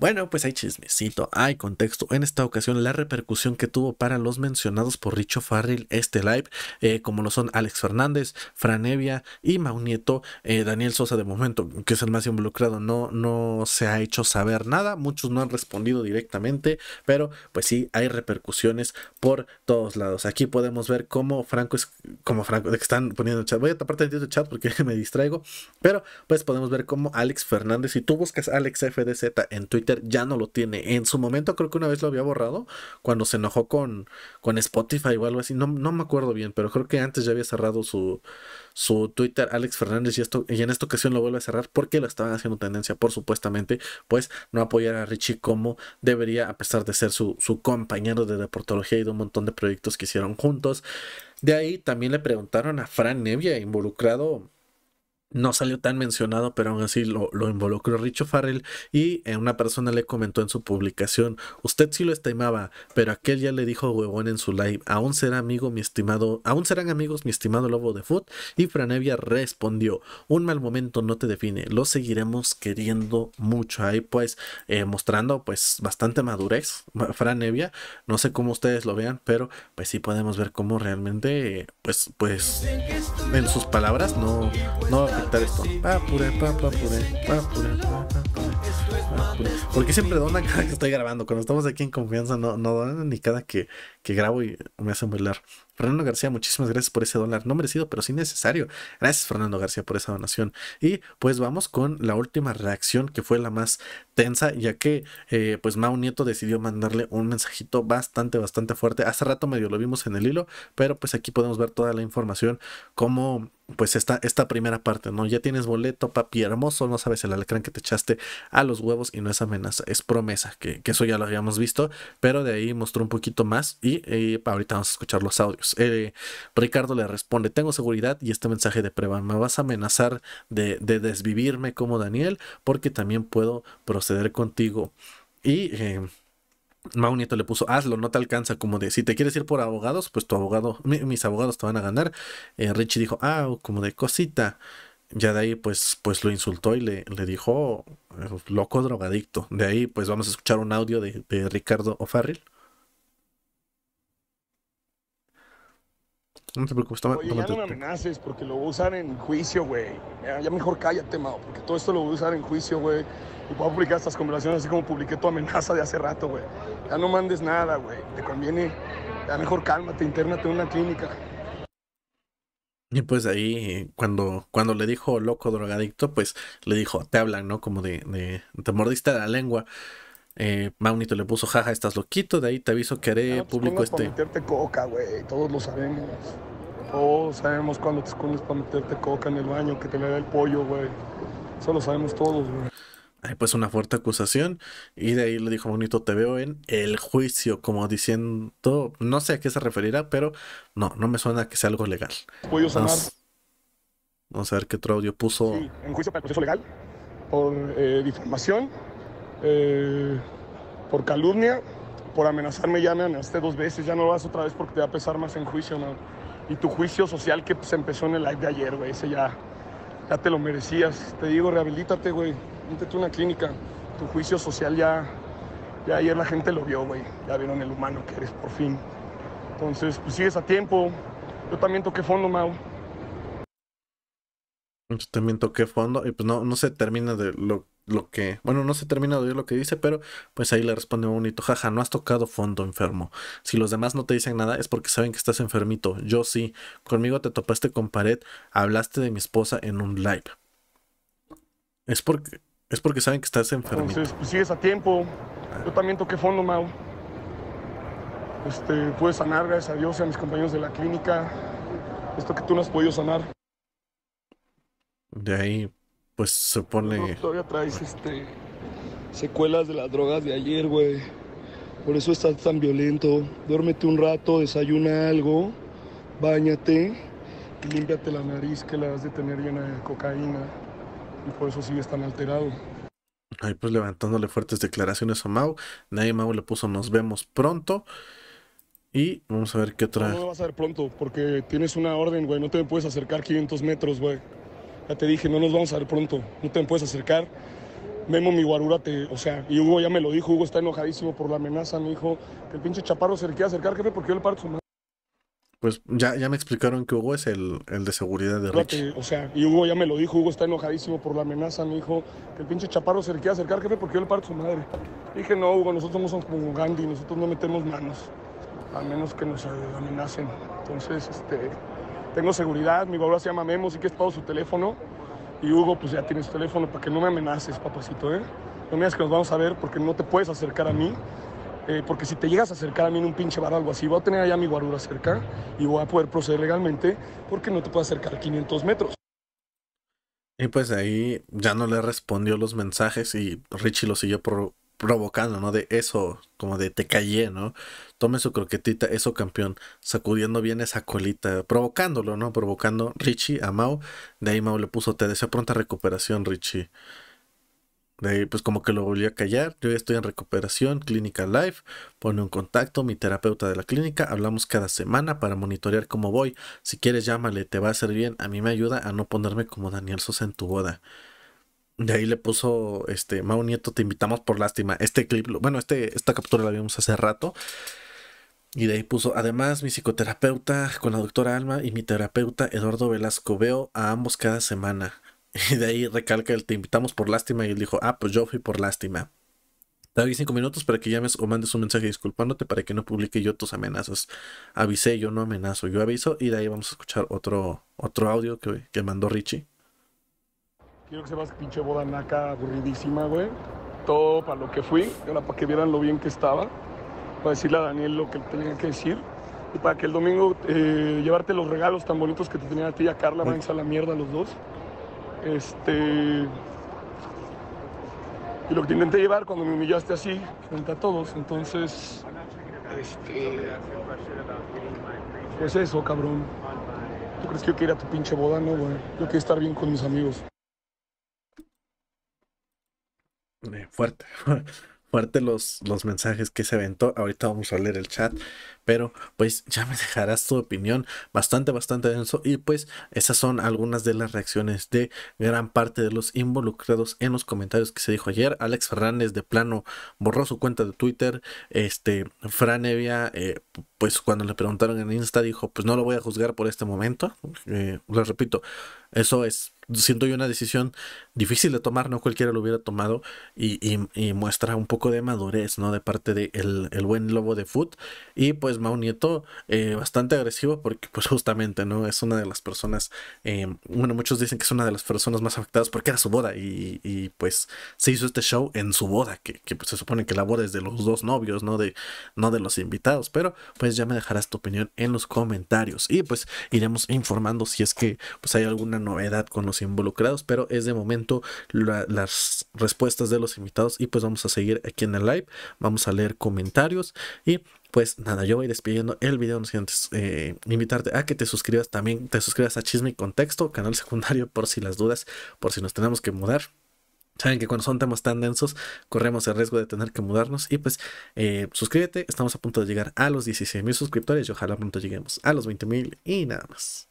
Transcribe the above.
Bueno, pues hay chismecito, hay contexto. En esta ocasión, la repercusión que tuvo para los mencionados por Richo Farrell este live, eh, como lo son Alex Fernández, Franevia y Maunieto, eh, Daniel Sosa de momento, que es el más involucrado, no, no se ha hecho saber nada. Muchos no han respondido directamente, pero pues sí, hay repercusiones por todos lados. Aquí podemos ver cómo Franco es, como Franco, de que están poniendo chat. Voy a taparte el chat porque me distraigo, pero pues podemos ver cómo Alex Fernández, si tú buscas Alex FDZ en Twitter, ya no lo tiene. En su momento creo que una vez lo había borrado cuando se enojó con, con Spotify o algo así. No, no me acuerdo bien, pero creo que antes ya había cerrado su, su Twitter Alex Fernández y, esto, y en esta ocasión lo vuelve a cerrar porque lo estaban haciendo tendencia por supuestamente pues no apoyar a Richie como debería a pesar de ser su, su compañero de deportología y de un montón de proyectos que hicieron juntos. De ahí también le preguntaron a Fran Nevia involucrado no salió tan mencionado, pero aún así lo, involucró Richo Farrell y eh, una persona le comentó en su publicación, usted sí lo estimaba, pero aquel ya le dijo huevón en su live, aún será amigo mi estimado, aún serán amigos mi estimado Lobo de Foot y Franevia respondió, un mal momento no te define, lo seguiremos queriendo mucho, ahí pues eh, mostrando pues bastante madurez, Franevia, no sé cómo ustedes lo vean, pero pues sí podemos ver cómo realmente pues pues en sus palabras no no esto. Porque siempre donan cada que estoy grabando. Cuando estamos aquí en confianza, no, no ni cada que, que grabo y me hacen bailar. Fernando García, muchísimas gracias por ese dólar. No merecido, pero sí necesario. Gracias, Fernando García, por esa donación. Y pues vamos con la última reacción, que fue la más tensa, ya que eh, pues Mao Nieto decidió mandarle un mensajito bastante, bastante fuerte. Hace rato medio lo vimos en el hilo, pero pues aquí podemos ver toda la información, como pues esta, esta primera parte, ¿no? Ya tienes boleto, papi hermoso, no sabes el alacrán que te echaste a los huevos y no es amenaza, es promesa, que, eso ya lo habíamos visto, pero de ahí mostró un poquito más y eh, ahorita vamos a escuchar los audios. Eh, Ricardo le responde, tengo seguridad y este mensaje de prueba, me vas a amenazar de, de desvivirme como Daniel porque también puedo proceder contigo. Y... Eh, Mau Nieto le puso, hazlo, no te alcanza, como de, si te quieres ir por abogados, pues tu abogado, mis abogados te van a ganar. Eh, Richie dijo, ah, como de cosita. Ya de ahí, pues, pues lo insultó y le, le dijo, eh, loco drogadicto. De ahí, pues vamos a escuchar un audio de, de Ricardo O’Farrell. No te preocupes, no me amenaces porque lo voy a usar en juicio, güey. Ya, mejor cállate, Mao, porque todo esto lo voy a usar en juicio, güey. Y voy a publicar estas conversaciones así como publiqué tu amenaza de hace rato, güey. Ya no mandes nada, güey. Te conviene. Ya mejor cálmate, internate en una clínica. Y pues ahí, cuando, cuando le dijo loco drogadicto, pues le dijo, te hablan, ¿no? Como de, de te mordiste la lengua. Eh, Magnito le puso, jaja, estás loquito. De ahí te aviso que haré ah, pues público este. meterte coca, güey. Todos lo sabemos. Todos sabemos cuando te escondes para meterte coca en el baño, que te le da el pollo, güey. Eso lo sabemos todos, güey. Ahí pues una fuerte acusación. Y de ahí le dijo Magnito, te veo en el juicio, como diciendo, no sé a qué se referirá, pero no, no me suena que sea algo legal. Vamos a ver qué otro audio puso. Sí, en juicio para el proceso legal por eh, difamación eh, por calumnia, por amenazarme, ya me amenazaste dos veces, ya no lo vas otra vez porque te va a pesar más en juicio, no Y tu juicio social que se empezó en el live de ayer, güey, ese ya, ya te lo merecías. Te digo, rehabilítate, güey, métete una clínica. Tu juicio social ya, ya ayer la gente lo vio, güey, ya vieron el humano que eres por fin. Entonces, pues sigues a tiempo. Yo también toqué fondo, Mau. Yo también toqué fondo y pues no, no se termina de lo lo que, bueno, no se termina de oír lo que dice, pero pues ahí le responde bonito, jaja, no has tocado fondo enfermo. Si los demás no te dicen nada es porque saben que estás enfermito. Yo sí, conmigo te topaste con pared, hablaste de mi esposa en un live. Es porque, es porque saben que estás enfermito. Entonces, pues sigues a tiempo. Yo también toqué fondo, Mau. Este, puedes sanar, gracias a Dios y a mis compañeros de la clínica. Esto que tú no has podido sanar. De ahí pues se pone... todavía traes este, secuelas de las drogas de ayer, güey. Por eso estás tan violento. Duérmete un rato, desayuna algo, bañate y límpiate la nariz que la has de tener llena de cocaína. Y por eso sigues tan alterado. Ahí pues levantándole fuertes declaraciones a Mau. Nadie Mau le puso nos vemos pronto. Y vamos a ver qué trae. No, no vas a ver pronto, porque tienes una orden, güey. No te puedes acercar 500 metros, güey. Ya te dije, no nos vamos a ver pronto, no te puedes acercar. Memo, mi guarura, o sea, y Hugo ya me lo dijo, Hugo está enojadísimo por la amenaza, mi hijo. que el pinche chaparro se le a acercar, jefe, porque yo le parto su madre. Pues ya, ya me explicaron que Hugo es el, de seguridad de Rich. O sea, y Hugo ya me lo dijo, Hugo está enojadísimo por la amenaza, mi hijo. que el pinche chaparro se le a acercar, jefe, porque yo le parto su madre. Dije, no, Hugo, nosotros somos como Gandhi, nosotros no metemos manos, a menos que nos amenacen. Entonces, este, tengo seguridad, mi guardura se llama Memo, sí que es todo su teléfono. Y Hugo, pues ya tiene su teléfono, para que no me amenaces, papacito, ¿eh? No me digas que nos vamos a ver porque no te puedes acercar a mí. Eh, porque si te llegas a acercar a mí en un pinche bar o algo así, voy a tener allá mi guardura cerca y voy a poder proceder legalmente porque no te puedo acercar a 500 metros. Y pues ahí ya no le respondió los mensajes y Richie lo siguió por provocando, ¿no? De eso, como de te callé, ¿no? Tome su croquetita, eso campeón, sacudiendo bien esa colita, provocándolo, ¿no? Provocando Richie a Mao. De ahí Mao le puso, te deseo pronta recuperación, Richie. De ahí, pues como que lo volvió a callar. Yo estoy en recuperación, clínica live. Pone un contacto, mi terapeuta de la clínica. Hablamos cada semana para monitorear cómo voy. Si quieres, llámale, te va a hacer bien. A mí me ayuda a no ponerme como Daniel Sosa en tu boda. De ahí le puso este Mau Nieto, te invitamos por lástima. Este clip, bueno, este, esta captura la vimos hace rato. Y de ahí puso, además, mi psicoterapeuta con la doctora Alma y mi terapeuta Eduardo Velasco. Veo a ambos cada semana. Y de ahí recalca el te invitamos por lástima. Y él dijo, ah, pues yo fui por lástima. Te doy cinco minutos para que llames o mandes un mensaje disculpándote para que no publique yo tus amenazas. Avisé, yo no amenazo, yo aviso. Y de ahí vamos a escuchar otro, otro audio que, que mandó Richie. Quiero que sepas, pinche boda naca aburridísima, güey. Todo para lo que fui, era para que vieran lo bien que estaba, para decirle a Daniel lo que tenía que decir y para que el domingo eh, llevarte los regalos tan bonitos que te tenían a ti y a Carla, van a la mierda los dos. Este. Y lo que te intenté llevar cuando me humillaste así, frente a todos, entonces. Este. Pues eso, cabrón. ¿Tú crees que yo quiero ir a tu pinche boda? No, güey. Yo quiero estar bien con mis amigos. Eh, fuerte, fuerte los, los mensajes que se aventó. Ahorita vamos a leer el chat, pero pues ya me dejarás tu opinión bastante, bastante denso. Y pues esas son algunas de las reacciones de gran parte de los involucrados en los comentarios que se dijo ayer. Alex Fernández de plano borró su cuenta de Twitter. Este, Franevia eh, pues cuando le preguntaron en Insta dijo, pues no lo voy a juzgar por este momento. Eh, les repito, eso es, siento yo, una decisión difícil de tomar, no cualquiera lo hubiera tomado y, muestra un poco de madurez, ¿no? De parte del de el, buen lobo de Foot. Y pues Mau Nieto, eh, bastante agresivo porque pues justamente, ¿no? Es una de las personas, eh, bueno, muchos dicen que es una de las personas más afectadas porque era su boda y, pues se hizo este show en su boda, que, pues, se supone que la boda es de los dos novios, ¿no? De, no de los invitados, pero pues ya me dejarás tu opinión en los comentarios y pues iremos informando si es que pues hay alguna novedad con los involucrados, pero es de momento las respuestas de los invitados y pues vamos a seguir aquí en el live, vamos a leer comentarios y pues nada, yo voy despidiendo el video, no sé antes eh, invitarte a que te suscribas también, te suscribas a Chisme y Contexto, canal secundario por si las dudas, por si nos tenemos que mudar. Saben que cuando son temas tan densos, corremos el riesgo de tener que mudarnos. Y pues, eh, suscríbete. Estamos a punto de llegar a los 16 mil suscriptores y ojalá pronto lleguemos a los 20 mil y nada más.